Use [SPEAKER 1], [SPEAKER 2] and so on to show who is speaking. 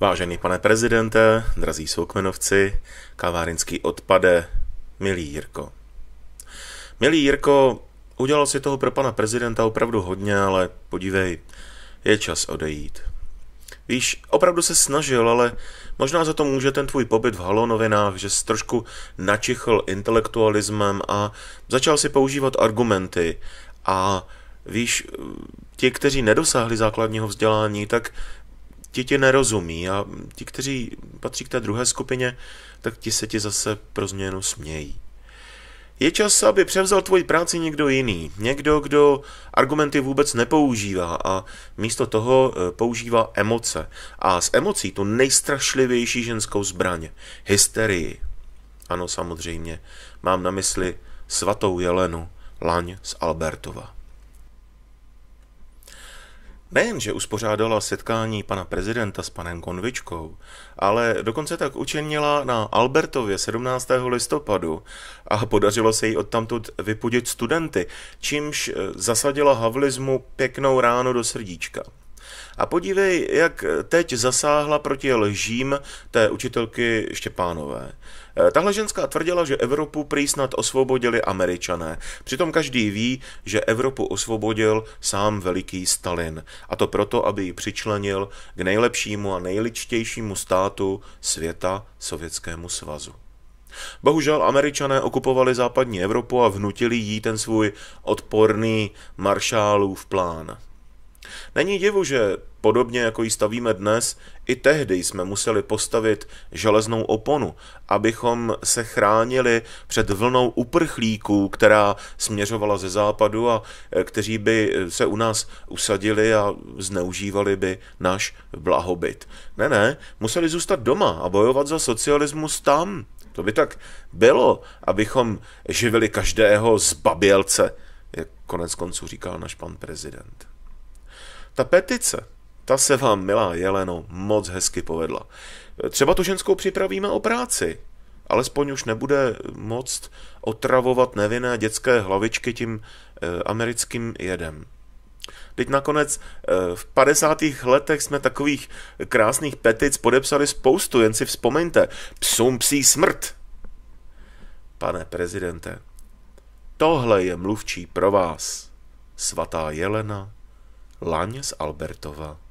[SPEAKER 1] Vážený pane prezidente, drazí soukmenovci, kavárinský odpade, milý Jirko. Milý Jirko, udělal si toho pro pana prezidenta opravdu hodně, ale podívej, je čas odejít. Víš, opravdu se snažil, ale možná za to může ten tvůj pobyt v Halonovinách, že jsi trošku načichl intelektualismem a začal si používat argumenty. A víš, ti, kteří nedosáhli základního vzdělání, tak ti tě nerozumí a ti, kteří patří k té druhé skupině, tak ti se ti zase pro změnu smějí. Je čas, aby převzal tvoji práci někdo jiný, někdo, kdo argumenty vůbec nepoužívá a místo toho e, používá emoce. A s emocí tu nejstrašlivější ženskou zbraň, hysterii. Ano, samozřejmě, mám na mysli svatou Jelenu, laň z Albertova. Nejenže uspořádala setkání pana prezidenta s panem Konvičkou, ale dokonce tak učinila na Albertově 17. listopadu a podařilo se jí odtamtud vypudit studenty, čímž eh, zasadila Havlizmu pěknou ráno do srdíčka. A podívej, jak teď zasáhla proti lžím té učitelky Štěpánové. E, tahle ženská tvrdila, že Evropu prý snad osvobodili američané. Přitom každý ví, že Evropu osvobodil sám veliký Stalin. A to proto, aby ji přičlenil k nejlepšímu a nejličtějšímu státu světa Sovětskému svazu. Bohužel američané okupovali západní Evropu a vnutili jí ten svůj odporný maršálův plán. Není divu, že podobně jako ji stavíme dnes, i tehdy jsme museli postavit železnou oponu, abychom se chránili před vlnou uprchlíků, která směřovala ze západu a eh, kteří by eh, se u nás usadili a zneužívali by náš blahobyt. Ne, ne, museli zůstat doma a bojovat za socialismus tam. To by tak bylo, abychom živili každého z babělce, jak konec konců říkal náš pan prezident. Ta petice, ta se vám, milá Jeleno, moc hezky povedla. Třeba tu ženskou připravíme o práci, alespoň už nebude moc otravovat nevinné dětské hlavičky tím e, americkým jedem. Teď nakonec e, v 50. letech jsme takových krásných petic podepsali spoustu, jen si vzpomeňte. Psům psí smrt! Pane prezidente, tohle je mluvčí pro vás, svatá Jelena Láň z Albertova.